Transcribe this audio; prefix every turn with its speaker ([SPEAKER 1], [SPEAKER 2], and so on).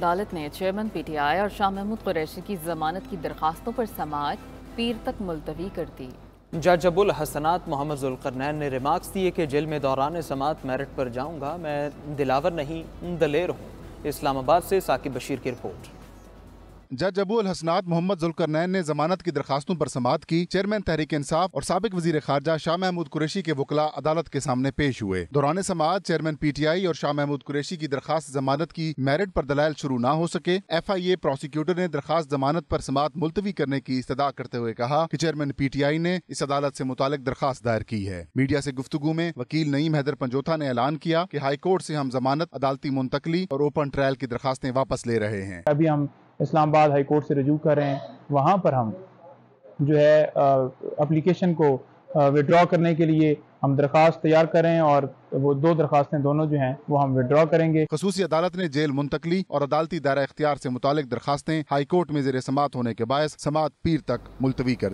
[SPEAKER 1] अदालत ने chairman P T I और शाह महमूद कुरैशी की जमानत की दरखास्तों पर समाज पीर तक मुलतवी कर दी
[SPEAKER 2] जज अबुल हसनात मोहम्मद जुलकरनैन ने रिमार्क्स दिए कि जेल में दौरान समात मेरिट पर जाऊँगा मैं दिलावर नहीं दलेर हूँ इस्लामाबाद से साकिब बशीर की रिपोर्ट
[SPEAKER 3] जज अबू अल हसनात मोहम्मद जुलकरनैन ने जमानत की दरखास्तों पर समात की चेयरमैन तहरीक इंसाफ और सबक वजीर खारजा शाह महमूद कुरेशी के वकला अदालत के सामने पेश हुए दौरान समात चेयरमैन पी टी आई और शाह महमूद कुरेशी की दरखास्त जमानत की मेरिट पर दलाल शुरू न हो सके एफ आई ए प्रोसिक्यूटर ने दरखास्त जमानत पर समात मुलतवी करने की इस्तः करते हुए कहा की चेयरमैन पी टी आई ने इस अदालत ऐसी मुतल दरखास्त दायर की है मीडिया ऐसी गुफ्तु में वकील नईम हैदर पंजोथा ने ऐलान किया की हाईकोर्ट ऐसी हम जमानत अदालती मुंतकली और ओपन ट्रायल की दरखास्तें वापस
[SPEAKER 1] ले रहे हैं अभी हम इस्लामाबाद हाई कोर्ट से रजू कर रहे हैं वहाँ पर हम जो है अप्लीकेशन को विड्रॉ करने के लिए हम दरख्वास्त तैयार करें और वो दो दरखास्तें दोनों जो हैं वो हम विड्रॉ करेंगे खसूसी अदालत ने जेल मुंतकली और अदालती
[SPEAKER 3] दायरा इख्तियार से मुतालिक दरखास्तें हाईकोर्ट में जेर समात होने के बायस समात पीर तक मुलतवी कर दी